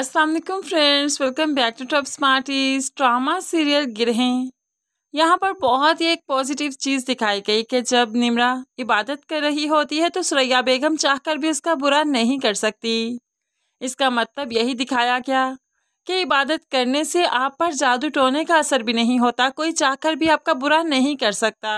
Aslam friends welcome back to Top Smarties drama serial Girhein यहाँ पर बहुत ही एक पॉजिटिव चीज़ दिखाई गई कि जब निमरा इबादत कर रही होती है तो सुरैया बेगम चाहकर भी उसका बुरा नहीं कर सकती इसका मतलब यही दिखाया गया कि इबादत करने से आप पर जादू टोने का असर भी नहीं होता कोई चाहकर भी आपका बुरा नहीं कर सकता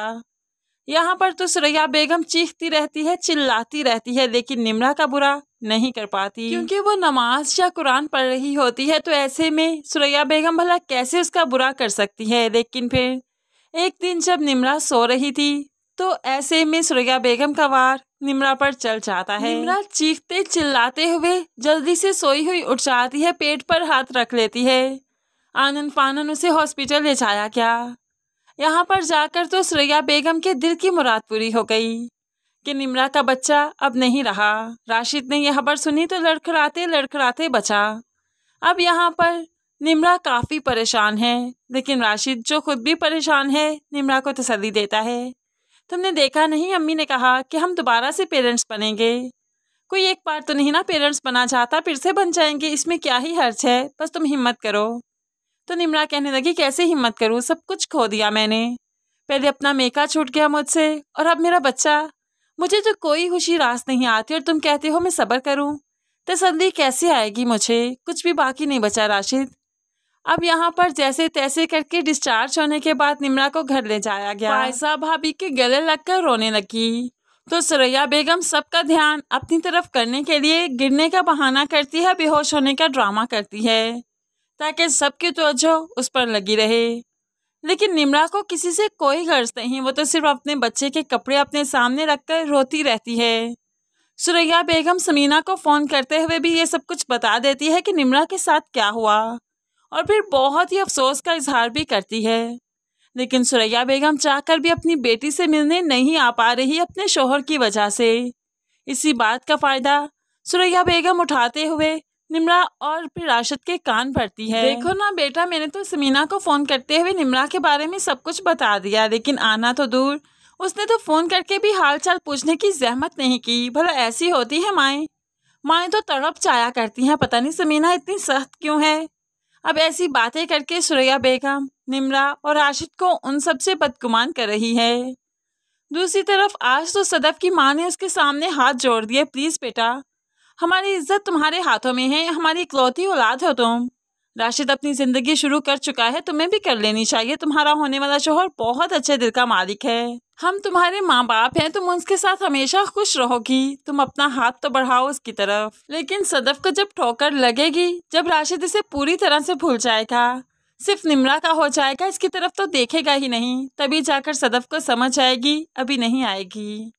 यहाँ पर तो सुरैया बेगम चीखती रहती है चिल्लाती रहती है लेकिन निमरा का बुरा नहीं कर पाती क्योंकि वो नमाज या कुरान पढ़ रही होती है तो ऐसे में सुरैया बेगम भला कैसे उसका बुरा कर सकती है लेकिन फिर एक दिन जब निमरा सो रही थी तो ऐसे में सुरैया बेगम का वार निमरा पर चल जाता है निमरा चीखते चिल्लाते हुए जल्दी से सोई हुई उठ जाती है पेट पर हाथ रख लेती है आनंद फानन उसे हॉस्पिटल ले जाया क्या यहाँ पर जाकर तो श्रेया बेगम के दिल की मुराद पूरी हो गई कि निमरा का बच्चा अब नहीं रहा राशिद ने यह खबर सुनी तो लड़खड़ाते लड़खड़ाते बचा अब यहाँ पर निमरा काफ़ी परेशान है लेकिन राशिद जो खुद भी परेशान है निमरा को तसली देता है तुमने देखा नहीं अम्मी ने कहा कि हम दोबारा से पेरेंट्स बनेंगे कोई एक बार तो नहीं ना पेरेंट्स बना चाहता फिर से बन जाएंगे इसमें क्या ही हर्च है बस तुम हिम्मत करो तो निमरा कहने लगी कैसे हिम्मत करूँ सब कुछ खो दिया मैंने पहले अपना मेका छूट गया मुझसे और अब मेरा बच्चा मुझे तो कोई खुशी रास नहीं आती और तुम कहते हो मैं सब्र करूँ तसल्ली कैसे आएगी मुझे कुछ भी बाकी नहीं बचा राशिद अब यहाँ पर जैसे तैसे करके डिस्चार्ज होने के बाद निमरा को घर ले जाया गया ऐसा भाभी के गले लगकर रोने लगी तो सुरैया बेगम सबका ध्यान अपनी तरफ करने के लिए गिरने का बहाना करती है बेहोश होने का ड्रामा करती है ताकि सबकी तवज्जो उस पर लगी रहे लेकिन निमरा को किसी से कोई गर्ज नहीं वो तो सिर्फ अपने बच्चे के कपड़े अपने सामने रखकर रोती रहती है सुरैया बेगम समीना को फ़ोन करते हुए भी ये सब कुछ बता देती है कि निमरा के साथ क्या हुआ और फिर बहुत ही अफसोस का इजहार भी करती है लेकिन सुरैया बेगम चाहकर भी अपनी बेटी से मिलने नहीं आ पा रही अपने शोहर की वजह से इसी बात का फ़ायदा सुरैया बेगम उठाते हुए निमरा और फिर राशिद के कान भरती है देखो ना बेटा मैंने तो समीना को फ़ोन करते हुए निमरा के बारे में सब कुछ बता दिया लेकिन आना तो दूर उसने तो फ़ोन करके भी हाल चाल पूछने की जहमत नहीं की भला ऐसी होती है माए माए तो तड़प चाया करती हैं पता नहीं समीना इतनी सख्त क्यों है अब ऐसी बातें करके सुरैया बेगम निमरा और राशिद को उन सबसे बदगुमान कर रही है दूसरी तरफ आज तो सदफ की माँ ने उसके सामने हाथ जोड़ दिए प्लीज़ बेटा हमारी इज्जत तुम्हारे हाथों में है हमारी इकलौती औलाद हो तुम राशिद अपनी ज़िंदगी शुरू कर चुका है तुम्हें भी कर लेनी चाहिए तुम्हारा होने वाला शोहर बहुत अच्छे दिल का मालिक है हम तुम्हारे माँ बाप हैं तुम उसके साथ हमेशा खुश रहोगी तुम अपना हाथ तो बढ़ाओ उसकी तरफ लेकिन सदफ को जब ठोकर लगेगी जब राशिद इसे पूरी तरह से भूल जाएगा सिर्फ निमरा का हो जाएगा इसकी तरफ तो देखेगा ही नहीं तभी जाकर सदफ को समझ आएगी अभी नहीं आएगी